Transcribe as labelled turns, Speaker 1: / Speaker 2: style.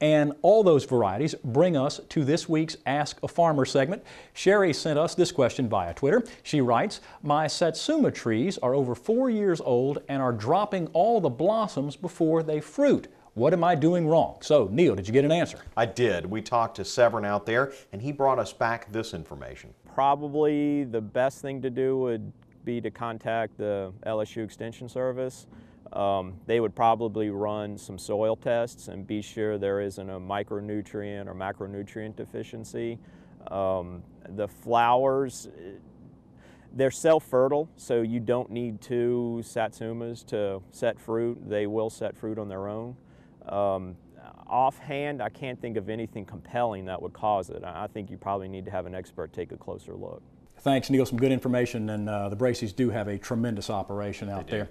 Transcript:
Speaker 1: And all those varieties bring us to this week's Ask a Farmer segment. Sherry sent us this question via Twitter. She writes, My satsuma trees are over four years old
Speaker 2: and are dropping all the blossoms before they fruit. What am I doing wrong? So, Neil, did you get an answer? I did. We talked to Severn out there, and he brought us back this information.
Speaker 3: Probably the best thing to do would be to contact the LSU Extension Service. Um, they would probably run some soil tests and be sure there isn't a micronutrient or macronutrient deficiency. Um, the flowers, they're self-fertile, so you don't need two satsumas to set fruit. They will set fruit on their own. Um, offhand, I can't think of anything compelling that would cause it. I think you probably need to have an expert take a closer look.
Speaker 4: Thanks, Neil. Some good information, and uh, the Braceys do have a tremendous operation out there.